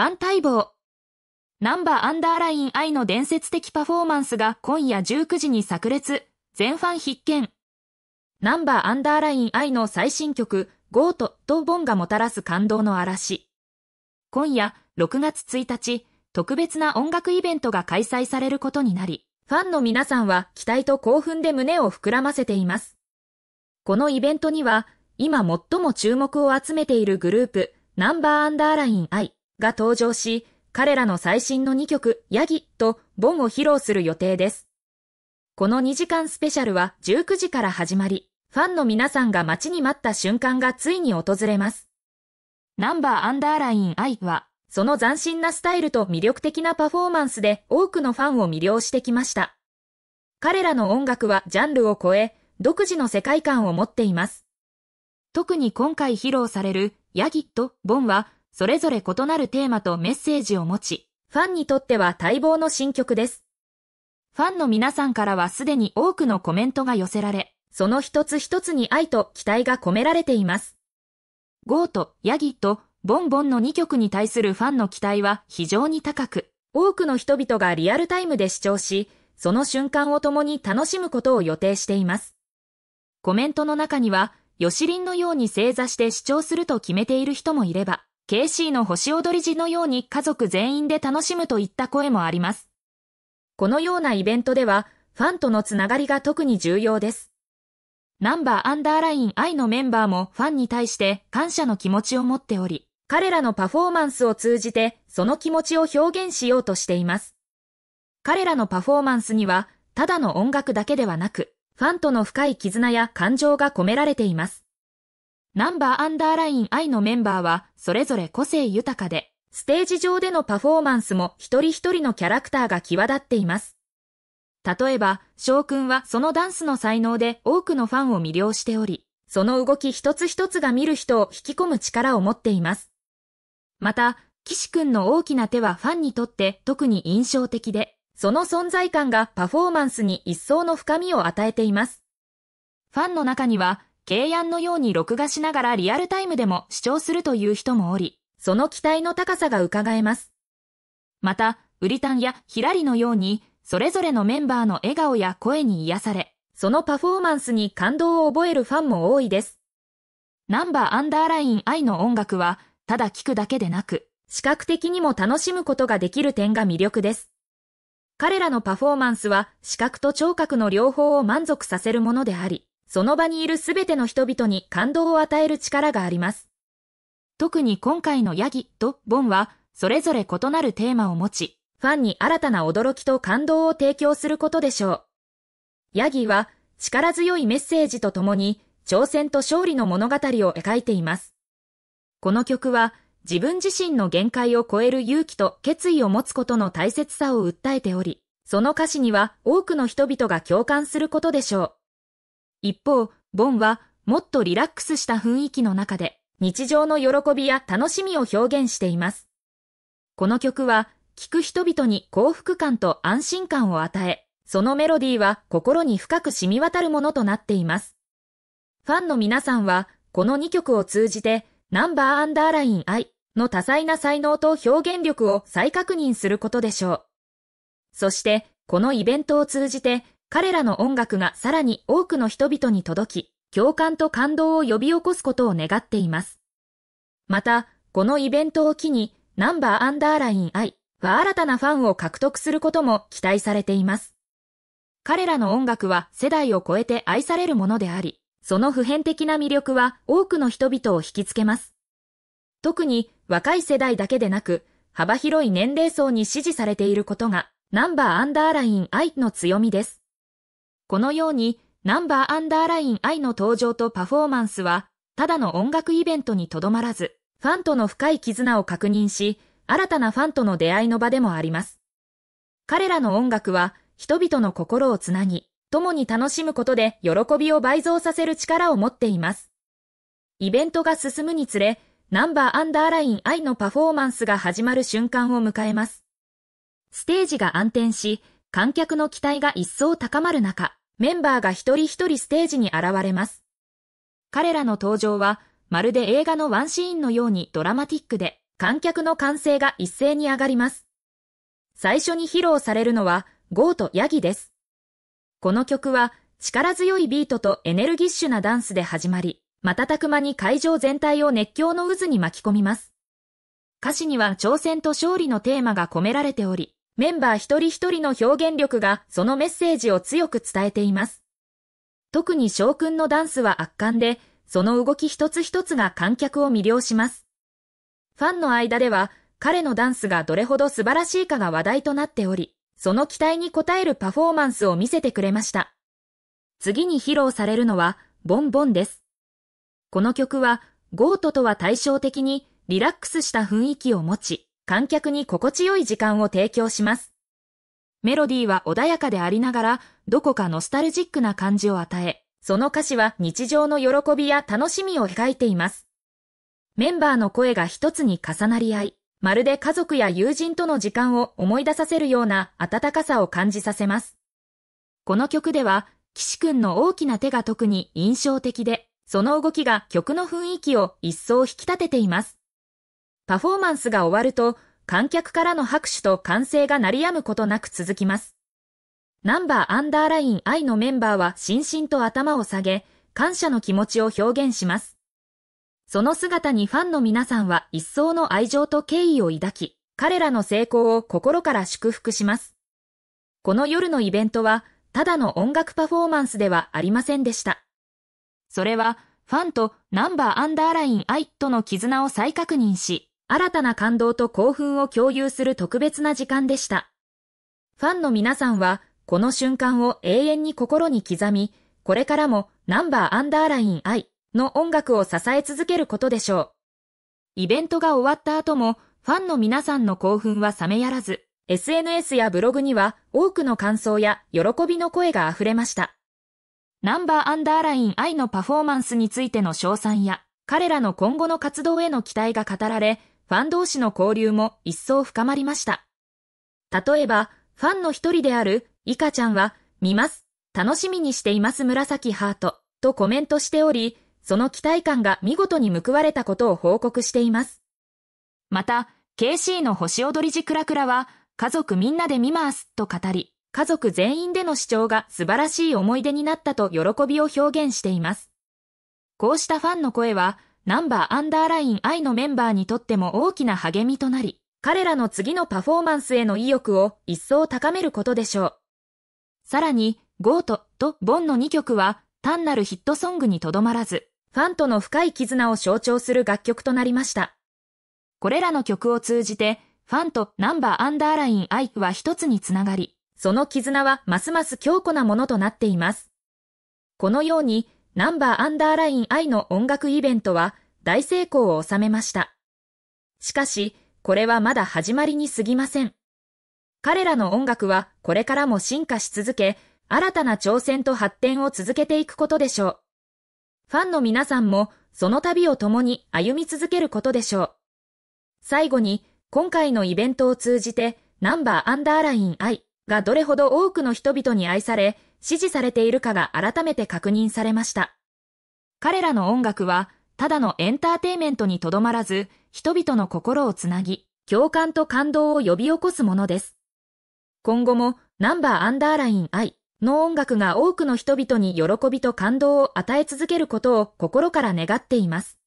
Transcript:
ファン待望。ナンバーアンダーライン I の伝説的パフォーマンスが今夜19時に炸裂。全ファン必見。ナンバーアンダーライン I の最新曲、ゴートとボンがもたらす感動の嵐。今夜6月1日、特別な音楽イベントが開催されることになり、ファンの皆さんは期待と興奮で胸を膨らませています。このイベントには、今最も注目を集めているグループ、ナンバーアンダーライン I、が登場し、彼らの最新の2曲、ヤギとボンを披露する予定です。この2時間スペシャルは19時から始まり、ファンの皆さんが待ちに待った瞬間がついに訪れます。ナンバーアンダーライン I は、その斬新なスタイルと魅力的なパフォーマンスで多くのファンを魅了してきました。彼らの音楽はジャンルを超え、独自の世界観を持っています。特に今回披露されるヤギとボンはそれぞれ異なるテーマとメッセージを持ち、ファンにとっては待望の新曲です。ファンの皆さんからはすでに多くのコメントが寄せられ、その一つ一つに愛と期待が込められています。ゴーとヤギとボンボンの2曲に対するファンの期待は非常に高く、多くの人々がリアルタイムで視聴し、その瞬間を共に楽しむことを予定しています。コメントの中には、ヨシリンのように正座して視聴すると決めている人もいれば、KC の星踊り時のように家族全員で楽しむといった声もあります。このようなイベントでは、ファンとのつながりが特に重要です。ナンバーアンダーライン I のメンバーもファンに対して感謝の気持ちを持っており、彼らのパフォーマンスを通じてその気持ちを表現しようとしています。彼らのパフォーマンスには、ただの音楽だけではなく、ファンとの深い絆や感情が込められています。ナンバーアンダーライン I のメンバーはそれぞれ個性豊かで、ステージ上でのパフォーマンスも一人一人のキャラクターが際立っています。例えば、翔くんはそのダンスの才能で多くのファンを魅了しており、その動き一つ一つが見る人を引き込む力を持っています。また、岸くんの大きな手はファンにとって特に印象的で、その存在感がパフォーマンスに一層の深みを与えています。ファンの中には、提案のように録画しながらリアルタイムでも視聴するという人もおり、その期待の高さが伺えます。また、ウリタンやヒラリのように、それぞれのメンバーの笑顔や声に癒され、そのパフォーマンスに感動を覚えるファンも多いです。ナンバーアンダーライン愛の音楽は、ただ聴くだけでなく、視覚的にも楽しむことができる点が魅力です。彼らのパフォーマンスは視覚と聴覚の両方を満足させるものであり、その場にいるすべての人々に感動を与える力があります。特に今回のヤギとボンは、それぞれ異なるテーマを持ち、ファンに新たな驚きと感動を提供することでしょう。ヤギは、力強いメッセージとともに、挑戦と勝利の物語を描いています。この曲は、自分自身の限界を超える勇気と決意を持つことの大切さを訴えており、その歌詞には多くの人々が共感することでしょう。一方、ボンはもっとリラックスした雰囲気の中で日常の喜びや楽しみを表現しています。この曲は聴く人々に幸福感と安心感を与え、そのメロディーは心に深く染み渡るものとなっています。ファンの皆さんはこの2曲を通じてナンバーアンダーライン I の多彩な才能と表現力を再確認することでしょう。そして、このイベントを通じて、彼らの音楽がさらに多くの人々に届き、共感と感動を呼び起こすことを願っています。また、このイベントを機に、ナンバーアンダーライン I は新たなファンを獲得することも期待されています。彼らの音楽は世代を超えて愛されるものであり、その普遍的な魅力は多くの人々を引きつけます。特に若い世代だけでなく、幅広い年齢層に支持されていることが、ナンバーアンダーライン I の強みです。このように、ナンバーアンダーライン I の登場とパフォーマンスは、ただの音楽イベントにとどまらず、ファンとの深い絆を確認し、新たなファンとの出会いの場でもあります。彼らの音楽は、人々の心をつなぎ、共に楽しむことで喜びを倍増させる力を持っています。イベントが進むにつれ、ナンバーアンダーライン I のパフォーマンスが始まる瞬間を迎えます。ステージが暗転し、観客の期待が一層高まる中、メンバーが一人一人ステージに現れます。彼らの登場は、まるで映画のワンシーンのようにドラマティックで、観客の歓声が一斉に上がります。最初に披露されるのは、ゴーとヤギです。この曲は、力強いビートとエネルギッシュなダンスで始まり、瞬く間に会場全体を熱狂の渦に巻き込みます。歌詞には挑戦と勝利のテーマが込められており、メンバー一人一人の表現力がそのメッセージを強く伝えています。特に翔くんのダンスは圧巻で、その動き一つ一つが観客を魅了します。ファンの間では、彼のダンスがどれほど素晴らしいかが話題となっており、その期待に応えるパフォーマンスを見せてくれました。次に披露されるのは、ボンボンです。この曲は、ゴートとは対照的にリラックスした雰囲気を持ち、観客に心地よい時間を提供します。メロディーは穏やかでありながら、どこかノスタルジックな感じを与え、その歌詞は日常の喜びや楽しみを描いています。メンバーの声が一つに重なり合い、まるで家族や友人との時間を思い出させるような温かさを感じさせます。この曲では、岸くんの大きな手が特に印象的で、その動きが曲の雰囲気を一層引き立てています。パフォーマンスが終わると、観客からの拍手と歓声が鳴り止むことなく続きます。ナンバーアンダーライン I のメンバーは心身と頭を下げ、感謝の気持ちを表現します。その姿にファンの皆さんは一層の愛情と敬意を抱き、彼らの成功を心から祝福します。この夜のイベントは、ただの音楽パフォーマンスではありませんでした。それは、ファンとナンバーアンダーライン I との絆を再確認し、新たな感動と興奮を共有する特別な時間でした。ファンの皆さんは、この瞬間を永遠に心に刻み、これからもナンバーアンダーライン I の音楽を支え続けることでしょう。イベントが終わった後も、ファンの皆さんの興奮は冷めやらず、SNS やブログには多くの感想や喜びの声が溢れました。ナンバーアンダーライン I のパフォーマンスについての賞賛や、彼らの今後の活動への期待が語られ、ファン同士の交流も一層深まりました。例えば、ファンの一人である、イカちゃんは、見ます。楽しみにしています紫ハート、とコメントしており、その期待感が見事に報われたことを報告しています。また、KC の星踊り時クラクラは、家族みんなで見ます、と語り、家族全員での視聴が素晴らしい思い出になったと喜びを表現しています。こうしたファンの声は、ナンバーアンダーライン I のメンバーにとっても大きな励みとなり、彼らの次のパフォーマンスへの意欲を一層高めることでしょう。さらに、ゴートとボンの2曲は単なるヒットソングにとどまらず、ファンとの深い絆を象徴する楽曲となりました。これらの曲を通じて、ファンとナンバーアンダーライン I は一つにつながり、その絆はますます強固なものとなっています。このように、ナンバーアンダーライン I の音楽イベントは大成功を収めました。しかし、これはまだ始まりに過ぎません。彼らの音楽はこれからも進化し続け、新たな挑戦と発展を続けていくことでしょう。ファンの皆さんもその旅を共に歩み続けることでしょう。最後に、今回のイベントを通じて、ナンバーアンダーライン I がどれほど多くの人々に愛され、支持されているかが改めて確認されました。彼らの音楽は、ただのエンターテイメントにとどまらず、人々の心をつなぎ、共感と感動を呼び起こすものです。今後も、ナンバーアンダーライン I の音楽が多くの人々に喜びと感動を与え続けることを心から願っています。